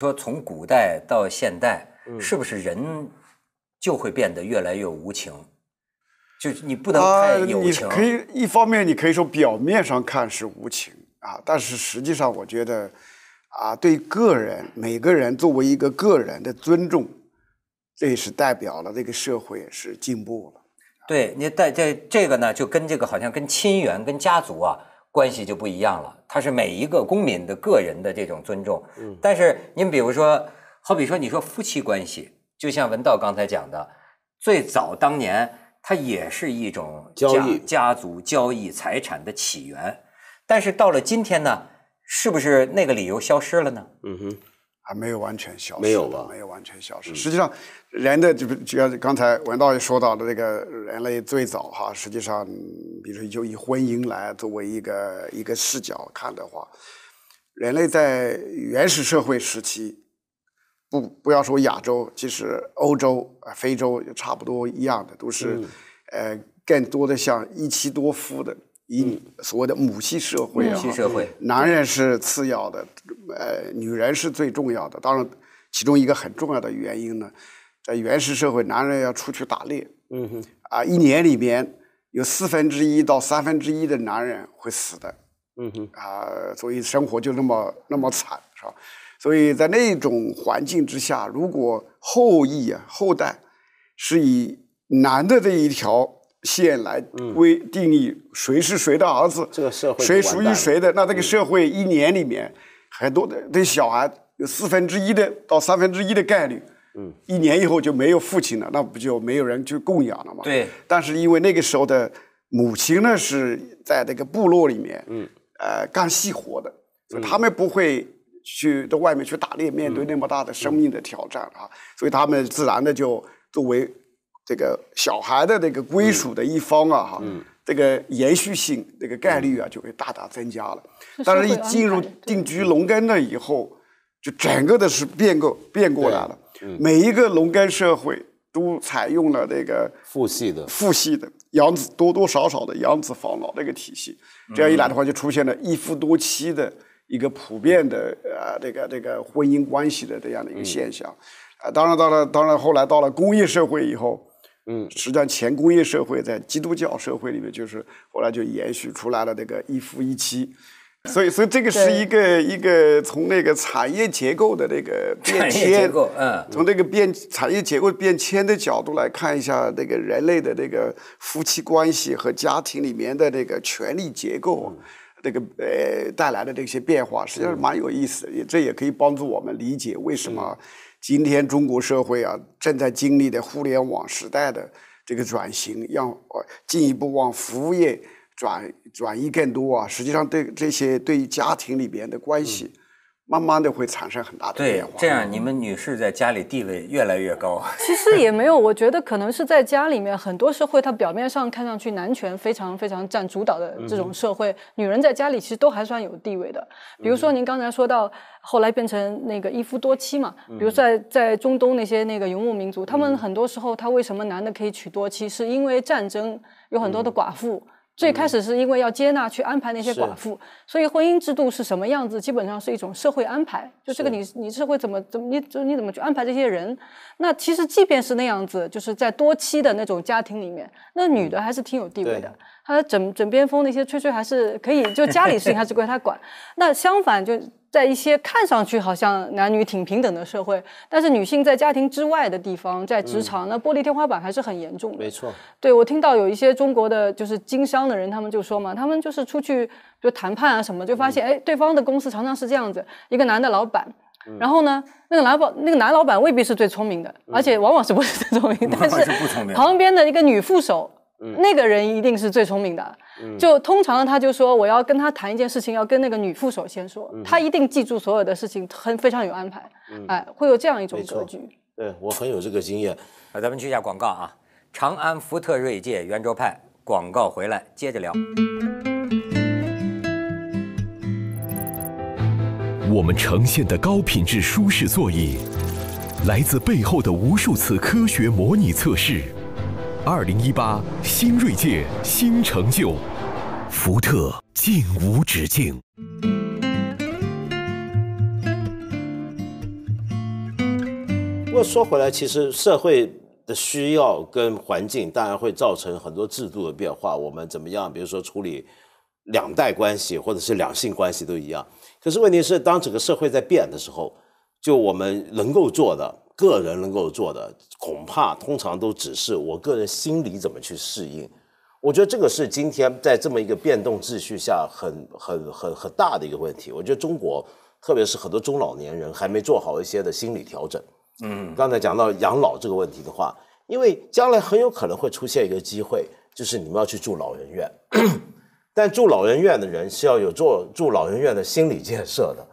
说从古代到现代，是不是人就会变得越来越无情？就是你不能太有情。可以一方面你可以说表面上看是无情啊，但是实际上我觉得啊，对个人每个人作为一个个人的尊重，这也是代表了这个社会是进步了。对你在这这个呢，就跟这个好像跟亲缘、跟家族啊。关系就不一样了，它是每一个公民的个人的这种尊重。嗯，但是您比如说，好比说，你说夫妻关系，就像文道刚才讲的，最早当年它也是一种交易，家族交易财产的起源。但是到了今天呢，是不是那个理由消失了呢？嗯哼。还没有完全消失，没有吧？没有完全消失。实际上，人的就就像刚才文道也说到的这个人类最早哈，实际上，比如说就以婚姻来作为一个一个视角看的话，人类在原始社会时期，不不要说亚洲，其实欧洲、非洲也差不多一样的，都是，呃，更多的像一妻多夫的。以所谓的母系社会，母系社会，男人是次要的，呃，女人是最重要的。当然，其中一个很重要的原因呢，在原始社会，男人要出去打猎，嗯哼，啊，一年里面有四分之一到三分之一的男人会死的，嗯哼，啊，所以生活就那么那么惨，是吧？所以在那种环境之下，如果后裔啊后代是以男的这一条。线来为定义谁是谁的儿子，这个社会谁属于谁的，那这个社会一年里面很多的对小孩有四分之一的到三分之一的概率，嗯，一年以后就没有父亲了，那不就没有人去供养了吗？对。但是因为那个时候的母亲呢是在这个部落里面，嗯，呃，干细活的，所以他们不会去到外面去打猎，面对那么大的生命的挑战啊，所以他们自然的就作为。这个小孩的这个归属的一方啊，哈，这个延续性这个概率啊，就会大大增加了。但是，一进入定居农耕了以后，就整个的是变过变过来了。每一个农耕社会都采用了这个父系的父系的养子多多少少的养子防老的一个体系。这样一来的话，就出现了一夫多妻的一个普遍的啊这个这个婚姻关系的这样的一个现象。啊，当然到了当然后来到了工业社会以后。嗯，实际上前工业社会在基督教社会里面，就是后来就延续出来了那个一夫一妻，所以，所以这个是一个一个从那个产业结构的那个，变迁，嗯，从这个变产业结构变迁的角度来看一下这个人类的这个夫妻关系和家庭里面的这个权力结构。那个呃带来的这些变化，实际上蛮有意思的，这也可以帮助我们理解为什么今天中国社会啊正在经历的互联网时代的这个转型，让呃进一步往服务业转转移更多啊，实际上对这些对于家庭里边的关系。慢慢的会产生很大的变化。对，这样你们女士在家里地位越来越高。其实也没有，我觉得可能是在家里面，很多社会它表面上看上去男权非常非常占主导的这种社会，女人在家里其实都还算有地位的。比如说您刚才说到后来变成那个一夫多妻嘛，比如在在中东那些那个游牧民族，他们很多时候他为什么男的可以娶多妻，是因为战争有很多的寡妇。最开始是因为要接纳去安排那些寡妇，所以婚姻制度是什么样子，基本上是一种社会安排。就这个你你是会怎么怎么你就你怎么去安排这些人？那其实即便是那样子，就是在多妻的那种家庭里面，那女的还是挺有地位的。她枕枕边风那些吹吹还是可以，就家里事情还是归她管。那相反就。在一些看上去好像男女挺平等的社会，但是女性在家庭之外的地方，在职场，那玻璃天花板还是很严重的。没错，对我听到有一些中国的就是经商的人，他们就说嘛，他们就是出去就谈判啊什么，就发现哎，对方的公司常常是这样子，一个男的老板，然后呢，那个男老那个男老板未必是最聪明的，而且往往是不是最聪明，但是旁边的一个女副手。那个人一定是最聪明的，就通常他就说我要跟他谈一件事情，要跟那个女副手先说，他一定记住所有的事情，很非常有安排，哎，会有这样一种格局。对我很有这个经验。啊，咱们去一下广告啊，长安福特锐界圆桌派广告回来接着聊。我们呈现的高品质舒适座椅，来自背后的无数次科学模拟测试。二零一八，新锐界，新成就，福特，尽无止境。不过说回来，其实社会的需要跟环境，当然会造成很多制度的变化。我们怎么样？比如说处理两代关系，或者是两性关系，都一样。可是问题是，当整个社会在变的时候，就我们能够做的。个人能够做的，恐怕通常都只是我个人心里怎么去适应。我觉得这个是今天在这么一个变动秩序下，很很很很大的一个问题。我觉得中国，特别是很多中老年人，还没做好一些的心理调整。嗯，刚才讲到养老这个问题的话，因为将来很有可能会出现一个机会，就是你们要去住老人院，但住老人院的人是要有做住老人院的心理建设的。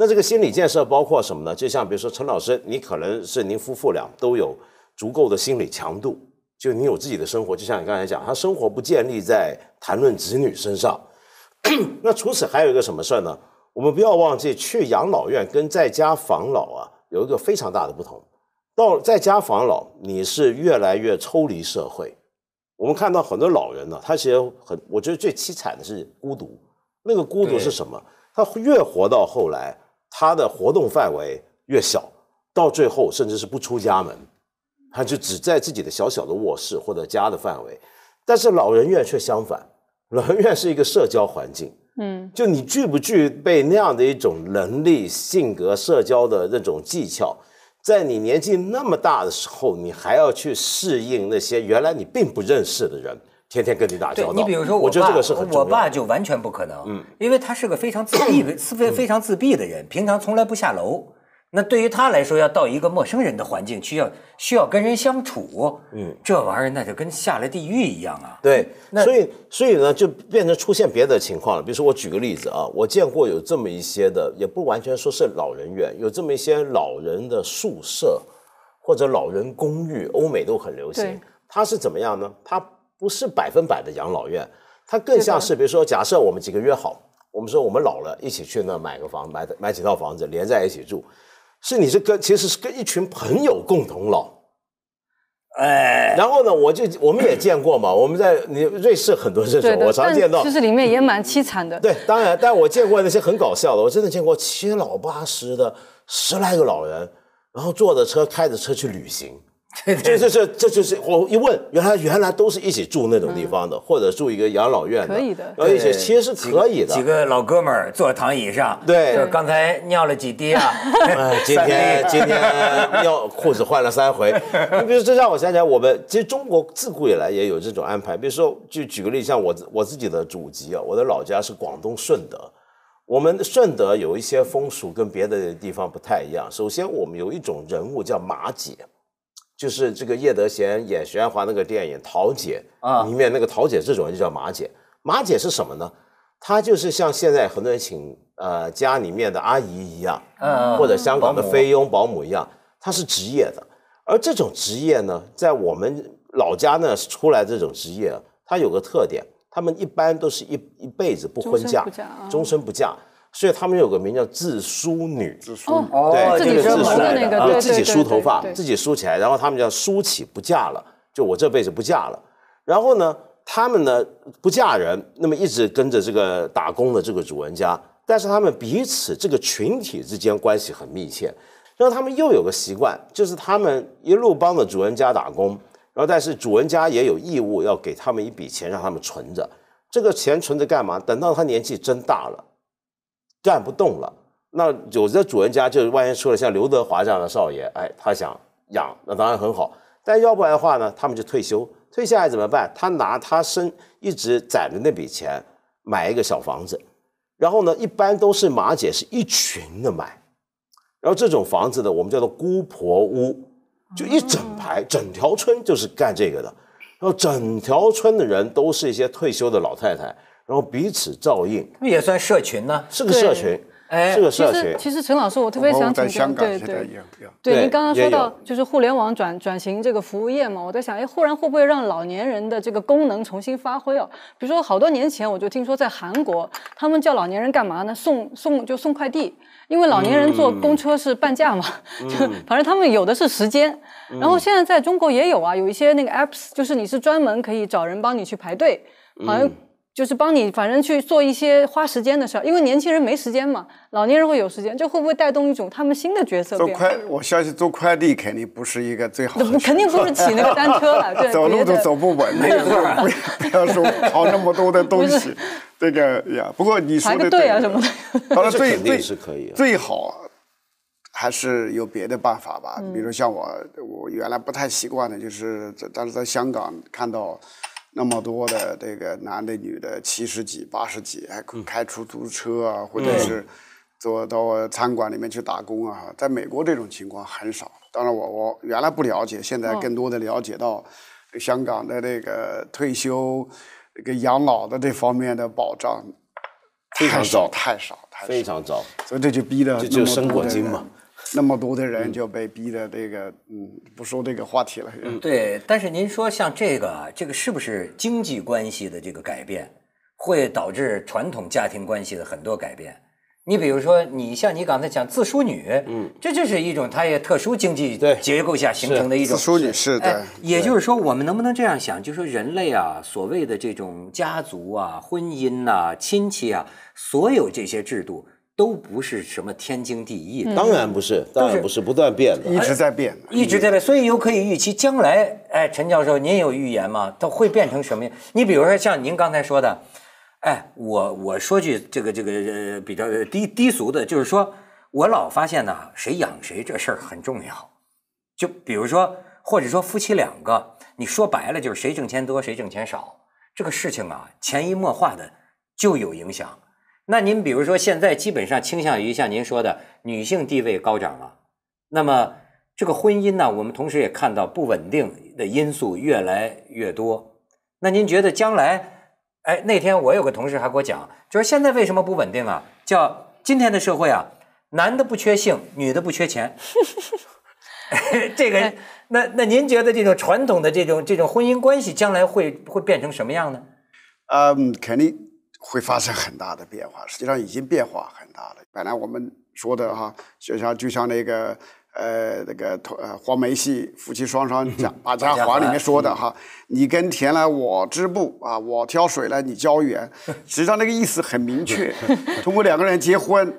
那这个心理建设包括什么呢？就像比如说陈老师，你可能是您夫妇俩都有足够的心理强度，就你有自己的生活，就像你刚才讲，他生活不建立在谈论子女身上。那除此还有一个什么事儿呢？我们不要忘记，去养老院跟在家防老啊，有一个非常大的不同。到在家防老，你是越来越抽离社会。我们看到很多老人呢，他其实很，我觉得最凄惨的是孤独。那个孤独是什么？他越活到后来。他的活动范围越小，到最后甚至是不出家门，他就只在自己的小小的卧室或者家的范围。但是老人院却相反，老人院是一个社交环境。嗯，就你具不具备那样的一种能力、性格、社交的那种技巧，在你年纪那么大的时候，你还要去适应那些原来你并不认识的人。天天跟你打交道，你比如说，我爸，我爸就完全不可能，嗯，因为他是个非常自闭、是 非非常自闭的人，平常从来不下楼。那对于他来说，要到一个陌生人的环境去，要需要跟人相处，嗯，这玩意儿那就跟下了地狱一样啊！对，那所以所以呢，就变成出现别的情况了。比如说，我举个例子啊，我见过有这么一些的，也不完全说是老人院，有这么一些老人的宿舍或者老人公寓，欧美都很流行。他是怎么样呢？他不是百分百的养老院，它更像是比如说，假设我们几个约好，我们说我们老了一起去那买个房，买买几套房子连在一起住，是你这个其实是跟一群朋友共同老，哎，然后呢，我就我们也见过嘛，我们在你瑞士很多这种我常见到，其实里面也蛮凄惨的。对，当然，但我见过那些很搞笑的，我真的见过七老八十的十来个老人，然后坐着车开着车去旅行。这这这这就是我一问，原来原来都是一起住那种地方的，或者住一个养老院的，可以的。而且其实是可以的，几个老哥们儿坐躺椅上，对，就是刚才尿了几滴啊。今天今天尿裤子换了三回。你比如这让我想起来，我们其实中国自古以来也有这种安排。比如说，就举个例，像我我自己的祖籍啊，我的老家是广东顺德。我们顺德有一些风俗跟别的地方不太一样。首先，我们有一种人物叫马姐。就是这个叶德娴演徐安华那个电影《桃姐》啊，里面那个桃姐这种人就叫马姐。马姐是什么呢？她就是像现在很多人请呃家里面的阿姨一样，嗯，或者香港的菲佣保姆一样，她是职业的。而这种职业呢，在我们老家呢出来这种职业，她有个特点，她们一般都是一一辈子不婚嫁，终身不嫁。所以他们有个名叫自梳女，自梳，对，自己梳的那个，对，自己梳头发，自己梳起来。然后他们叫梳起不嫁了，就我这辈子不嫁了。然后呢，他们呢不嫁人，那么一直跟着这个打工的这个主人家。但是他们彼此这个群体之间关系很密切。然后他们又有个习惯，就是他们一路帮着主人家打工，然后但是主人家也有义务要给他们一笔钱，让他们存着。这个钱存着干嘛？等到他年纪真大了。干不动了，那有的主人家就万一出了像刘德华这样的少爷，哎，他想养，那当然很好。但要不然的话呢，他们就退休，退下来怎么办？他拿他身一直攒的那笔钱买一个小房子，然后呢，一般都是马姐是一群的买，然后这种房子呢，我们叫做姑婆屋，就一整排，整条村就是干这个的，然后整条村的人都是一些退休的老太太。然后彼此照应，也算社群呢，是个社群，哎，是个社群。其实，其实陈老师，我特别想请教，对对，对您刚刚说到就是互联网转转型这个服务业嘛，我在想，哎，忽然会不会让老年人的这个功能重新发挥啊？比如说好多年前我就听说在韩国，他们叫老年人干嘛呢？送送就送快递，因为老年人坐公车是半价嘛，就 反正他们有的是时间。然后现在在中国也有啊，有一些那个 apps 就是你是专门可以找人帮你去排队，好像。就是帮你，反正去做一些花时间的事儿，因为年轻人没时间嘛，老年人会有时间，就会不会带动一种他们新的角色做快，我相信做快递肯定不是一个最好的，肯定不是 骑那个单车了，走路都走不稳，那个不要不要说 跑那么多的东西，这个呀。不过你说的对啊什么的，当然最最最好还是有别的办法吧，比如像我我原来不太习惯的，就是在但是在香港看到。那么多的这个男的女的七十几八十几还开出租车啊，或者是坐到餐馆里面去打工啊，在美国这种情况很少。当然，我我原来不了解，现在更多的了解到香港的这个退休、这个养老的这方面的保障，太少太少，非常少。所以这就逼的，就就生火金嘛。那么多的人就被逼的这个，嗯，不说这个话题了。嗯，对。但是您说像这个，这个是不是经济关系的这个改变会导致传统家庭关系的很多改变？你比如说，你像你刚才讲自梳女，嗯，这就是一种它也特殊经济结构下形成的一种自梳女是的。也就是说，我们能不能这样想？就是说人类啊，所谓的这种家族啊、婚姻呐、亲戚啊，所有这些制度。都不是什么天经地义，当然不是，当然不是，不断变的，一直在变，一直在变，所以又可以预期将来。哎，陈教授，您有预言吗？它会变成什么？你比如说像您刚才说的，哎，我我说句这个这个比较低低俗的，就是说我老发现呢，谁养谁这事儿很重要。就比如说，或者说夫妻两个，你说白了就是谁挣钱多，谁挣钱少，这个事情啊，潜移默化的就有影响。那您比如说，现在基本上倾向于像您说的，女性地位高涨了。那么这个婚姻呢，我们同时也看到不稳定的因素越来越多。那您觉得将来，哎，那天我有个同事还给我讲，就是现在为什么不稳定啊？叫今天的社会啊，男的不缺性，女的不缺钱。这个，那那您觉得这种传统的这种这种婚姻关系，将来会会变成什么样呢？嗯，肯定。会发生很大的变化，实际上已经变化很大了。本来我们说的哈，就像就像那个呃那个呃黄梅戏夫妻双双 把家还里面说的哈，你耕田来我织布啊，我挑水来你浇园，实际上那个意思很明确，通过两个人结婚，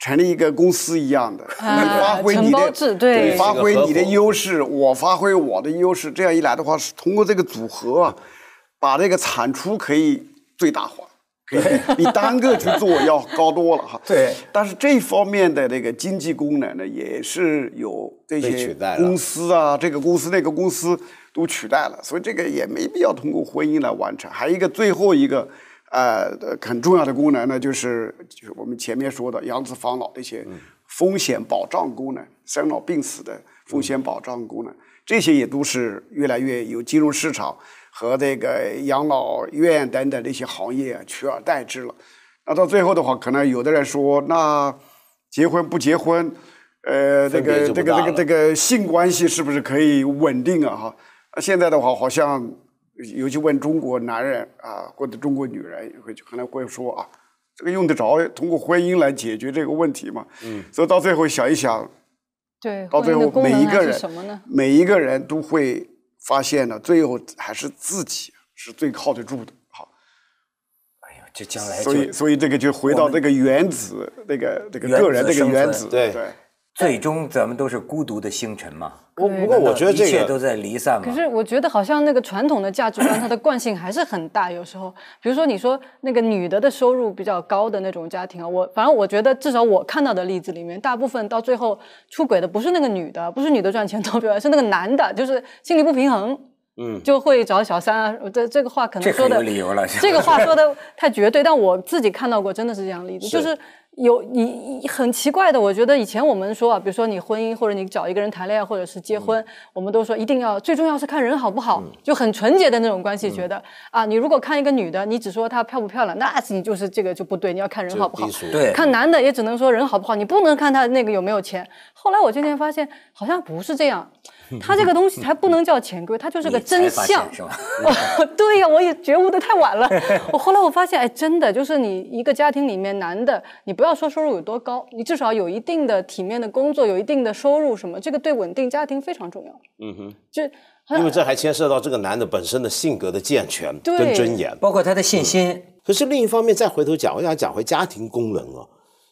成立一个公司一样的，发挥你的对发挥你的优势，我发挥我的优势，这样一来的话是通过这个组合，把这个产出可以最大化。比比 单个去做要高多了哈，对。但是这方面的那个经济功能呢，也是有这些公司啊，这个公司那个公司都取代了，所以这个也没必要通过婚姻来完成。还有一个最后一个呃很重要的功能呢，就是就是我们前面说的养子防老的一些风险保障功能、生老病死的风险保障功能，这些也都是越来越有金融市场。和这个养老院等等那些行业取而代之了，那到最后的话，可能有的人说，那结婚不结婚，呃，这个这个这个这个性关系是不是可以稳定啊？哈，现在的话，好像尤其问中国男人啊，或者中国女人，会可能会说啊，这个用得着通过婚姻来解决这个问题吗？嗯，所以到最后想一想，对，到最后每一个人，每一个人都会。发现了，最后还是自己是最靠得住的。好，哎呦，这将来所以所以这个就回到这个原子，那个这个个人这个原子对。最终咱们都是孤独的星辰嘛。我不过我觉得这一切都在离散嘛。可是我觉得好像那个传统的价值观，它的惯性还是很大。有时候，比如说你说那个女的的收入比较高的那种家庭啊，我反正我觉得至少我看到的例子里面，大部分到最后出轨的不是那个女的，不是女的赚钱多，主要是那个男的，就是心理不平衡，嗯，就会找小三啊。这这个话可能说的这个话 说的太绝对，但我自己看到过真的是这样的例子，就是。有你很奇怪的，我觉得以前我们说，啊，比如说你婚姻或者你找一个人谈恋爱或者是结婚，我们都说一定要最重要是看人好不好，就很纯洁的那种关系，觉得啊，你如果看一个女的，你只说她漂不漂亮，那你就是这个就不对，你要看人好不好，对，看男的也只能说人好不好，你不能看他那个有没有钱。后来我渐渐发现好像不是这样，他这个东西还不能叫潜规则，他就是个真相是吧？对呀，我也觉悟的太晚了，我后来我发现哎真的就是你一个家庭里面男的，你不要。要说收入有多高，你至少有一定的体面的工作，有一定的收入，什么这个对稳定家庭非常重要。嗯哼，就因为这还牵涉到这个男的本身的性格的健全跟尊严，包括他的信心。可是另一方面，再回头讲，我想讲回家庭功能啊。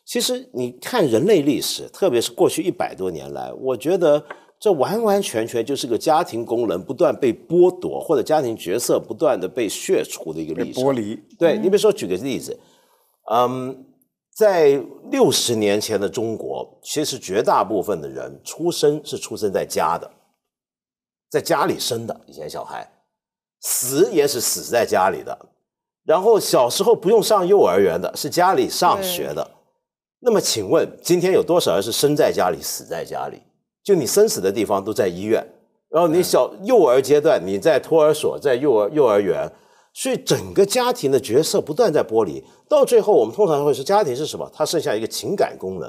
其实你看人类历史，特别是过去一百多年来，我觉得这完完全全就是个家庭功能不断被剥夺，或者家庭角色不断的被削除的一个历史。剥离。对，你比如说举个例子，嗯。在六十年前的中国，其实绝大部分的人出生是出生在家的，在家里生的以前小孩，死也是死在家里的。然后小时候不用上幼儿园的，是家里上学的。那么请问，今天有多少人是生在家里、死在家里？就你生死的地方都在医院，然后你小幼儿阶段你在托儿所、在幼儿幼儿园。所以整个家庭的角色不断在剥离，到最后我们通常会说家庭是什么？它剩下一个情感功能。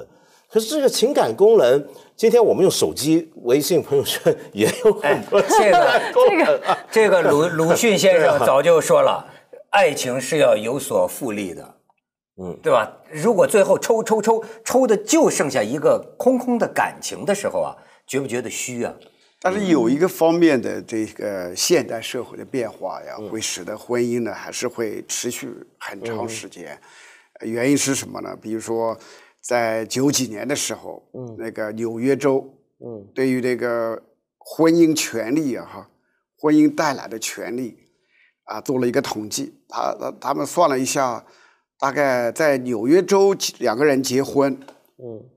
可是这个情感功能，今天我们用手机、微信朋友圈也有很多情感功能。这个 这个，这个鲁鲁迅先生早就说了，爱情是要有所复利的，嗯，对吧？如果最后抽抽抽抽的就剩下一个空空的感情的时候啊，觉不觉得虚啊？但是有一个方面的这个现代社会的变化呀，会使得婚姻呢还是会持续很长时间。原因是什么呢？比如说，在九几年的时候，那个纽约州，对于这个婚姻权利哈，婚姻带来的权利啊，做了一个统计。他他他们算了一下，大概在纽约州两个人结婚，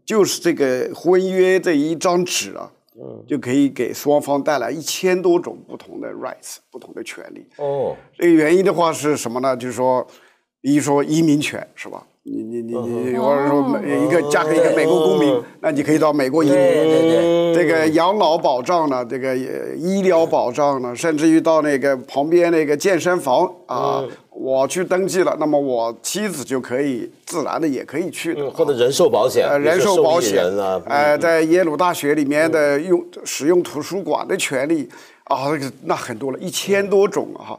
就是这个婚约这一张纸啊。就可以给双方带来一千多种不同的 rights，不同的权利。哦，这个原因的话是什么呢？就是说，比如说移民权是吧？你你你你，或者说一个嫁给一个美国公民，那你可以到美国移民，对对对。这个养老保障呢，这个医疗保障呢，甚至于到那个旁边那个健身房啊。我去登记了，那么我妻子就可以自然的也可以去，或者人寿保险，人寿保险啊，在耶鲁大学里面的用使用图书馆的权利，啊，那很多了，一千多种啊，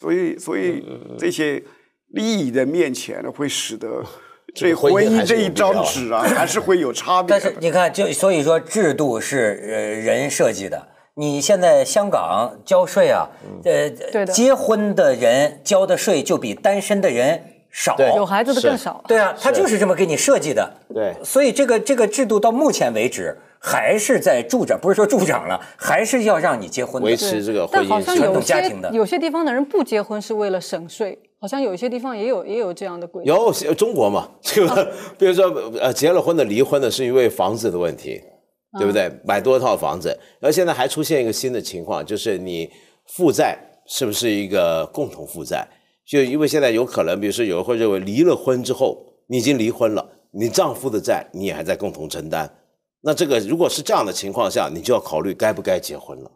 所以所以这些利益的面前会使得，这婚姻这一张纸啊，还是会有差别。但是你看，就所以说制度是呃人设计的。你现在香港交税啊，呃，结婚的人交的税就比单身的人少，有孩子的更少。对啊，他就是这么给你设计的。对，所以这个这个制度到目前为止还是在助长，不是说助长了，还是要让你结婚，维持这个婚姻传统家庭的。有些地方的人不结婚是为了省税，好像有一些地方也有也有这样的规定。有中国嘛？这个，比如说，呃，结了婚的离婚的，是因为房子的问题。对不对？买多套房子，然后现在还出现一个新的情况，就是你负债是不是一个共同负债？就因为现在有可能，比如说有人会认为离了婚之后，你已经离婚了，你丈夫的债你也还在共同承担。那这个如果是这样的情况下，你就要考虑该不该结婚了。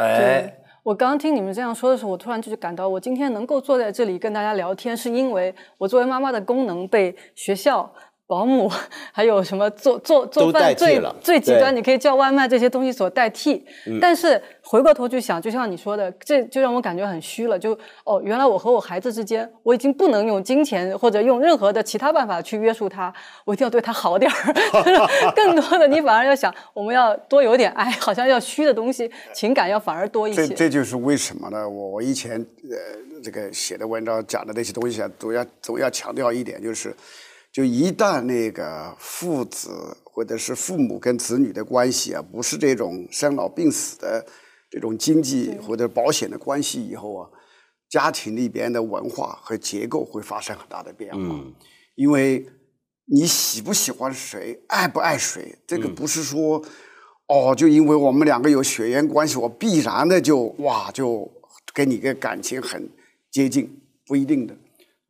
哎，我刚听你们这样说的时候，我突然就感到我今天能够坐在这里跟大家聊天，是因为我作为妈妈的功能被学校。保姆，还有什么做做做饭，最最极端，你可以叫外卖这些东西所代替。但是回过头去想，就像你说的，这就让我感觉很虚了。就哦，原来我和我孩子之间，我已经不能用金钱或者用任何的其他办法去约束他，我一定要对他好点儿。更多的，你反而要想，我们要多有点爱，好像要虚的东西，情感要反而多一些。这这就是为什么呢？我我以前呃这个写的文章讲的那些东西啊，都要总要强调一点，就是。就一旦那个父子或者是父母跟子女的关系啊，不是这种生老病死的这种经济或者保险的关系以后啊，家庭里边的文化和结构会发生很大的变化。嗯，因为你喜不喜欢谁，爱不爱谁，这个不是说哦，就因为我们两个有血缘关系，我必然的就哇就跟你个感情很接近，不一定的，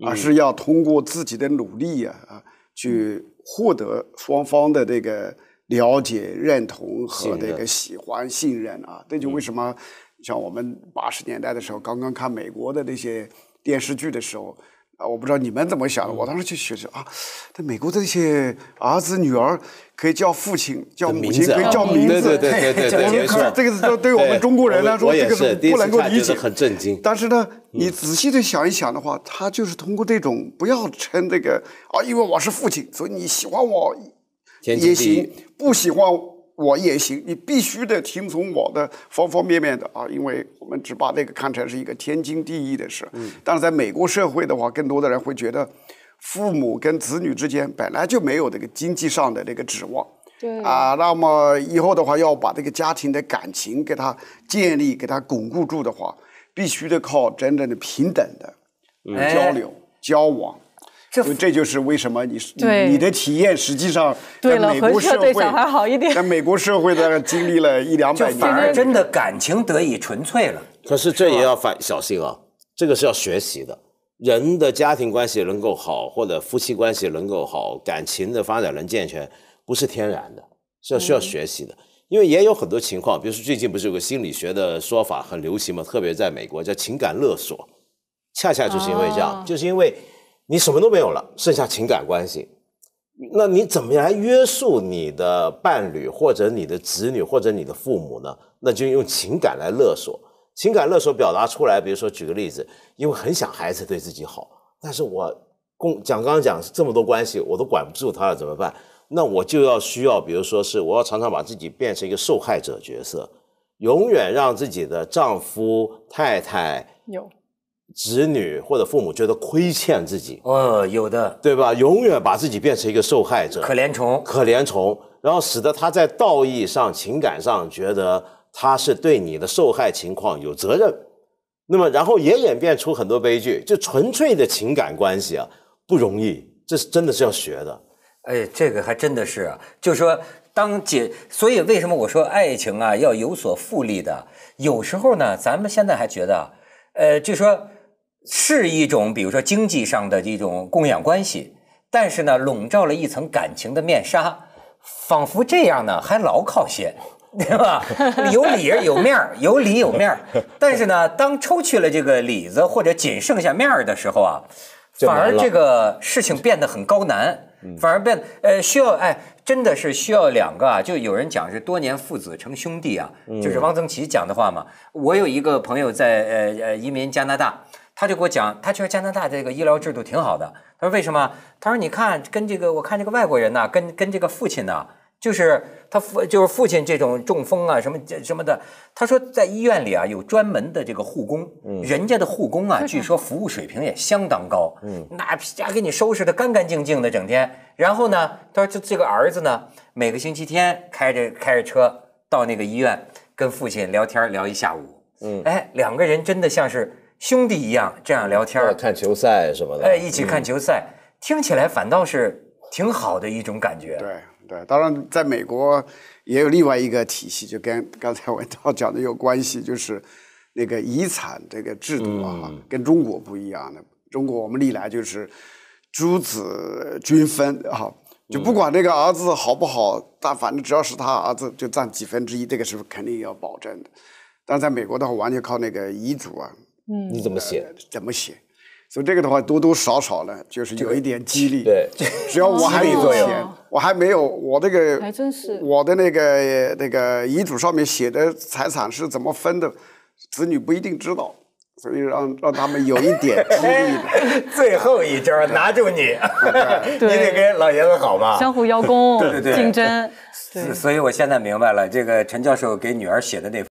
而是要通过自己的努力呀。去获得双方的这个了解、认同和这个喜欢、信任啊，这就为什么像我们八十年代的时候，刚刚看美国的那些电视剧的时候。啊，我不知道你们怎么想的，我当时就学着啊，在美国这些儿子女儿可以叫父亲叫母亲，可以叫名字，对对对对对。我们这个是，对我们中国人来说，这个是不能够理解，很震惊。但是呢，你仔细的想一想的话，他就是通过这种不要称这个啊，因为我是父亲，所以你喜欢我也行，不喜欢。我也行，你必须得听从我的方方面面的啊，因为我们只把那个看成是一个天经地义的事。嗯，但是在美国社会的话，更多的人会觉得，父母跟子女之间本来就没有这个经济上的这个指望。对。啊，那么以后的话要把这个家庭的感情给他建立、给他巩固住的话，必须得靠真正的平等的交流交往。这这就是为什么你是你的体验，实际上对美国社会，在美国社会呢，经历了一两百年，真的感情得以纯粹了。可是这也要反小心啊，这个是要学习的。人的家庭关系能够好，或者夫妻关系能够好，感情的发展能健全，不是天然的，是要需要学习的。因为也有很多情况，比如说最近不是有个心理学的说法很流行嘛，特别在美国叫情感勒索，恰恰就是因为这样，就是因为。你什么都没有了，剩下情感关系，那你怎么样来约束你的伴侣，或者你的子女，或者你的父母呢？那就用情感来勒索，情感勒索表达出来。比如说，举个例子，因为很想孩子对自己好，但是我共讲刚刚讲这么多关系，我都管不住他了，怎么办？那我就要需要，比如说是我要常常把自己变成一个受害者角色，永远让自己的丈夫、太太有。子女或者父母觉得亏欠自己，哦，有的，对吧？永远把自己变成一个受害者，可怜虫，可怜虫，然后使得他在道义上、情感上觉得他是对你的受害情况有责任，那么然后也演变出很多悲剧。就纯粹的情感关系啊，不容易，这是真的是要学的。哎，这个还真的是，就说当解，所以为什么我说爱情啊要有所复利的？有时候呢，咱们现在还觉得，呃，就说。是一种，比如说经济上的这种供养关系，但是呢，笼罩了一层感情的面纱，仿佛这样呢还牢靠些，对吧？有理有面儿，有理有面儿。但是呢，当抽去了这个理子，或者仅剩下面儿的时候啊，反而这个事情变得很高难，反而变呃需要哎，真的是需要两个啊。就有人讲是多年父子成兄弟啊，就是汪曾祺讲的话嘛。我有一个朋友在呃呃移民加拿大。他就给我讲，他觉得加拿大这个医疗制度挺好的。他说为什么？他说你看，跟这个我看这个外国人呢，跟跟这个父亲呢，就是他父就是父亲这种中风啊，什么这什么的。他说在医院里啊，有专门的这个护工，人家的护工啊，据说服务水平也相当高，嗯，那家给你收拾的干干净净的，整天。然后呢，他说这这个儿子呢，每个星期天开着开着车到那个医院跟父亲聊天聊一下午，嗯，哎，两个人真的像是。兄弟一样这样聊天，看球赛什么的，哎，一起看球赛，听起来反倒是挺好的一种感觉。对对，当然，在美国也有另外一个体系，就跟刚才我 讲的有关系，就是那个遗产这个制度啊，跟中国不一样。的中国我们历来就是诸子均分啊，就不管这个儿子好不好，但反正只要是他儿子，就占几分之一，这个是肯定要保证的。但在美国的话，完全靠那个遗嘱啊。你怎么写？怎么写？所以这个的话，多多少少呢，就是有一点激励。对，只要我还作用。我还没有，我这个还真是我的那个那个遗嘱上面写的财产是怎么分的，子女不一定知道，所以让让他们有一点激励。最后一招拿住你，你得跟老爷子好嘛，相互邀功，对对对，竞争。所以我现在明白了，这个陈教授给女儿写的那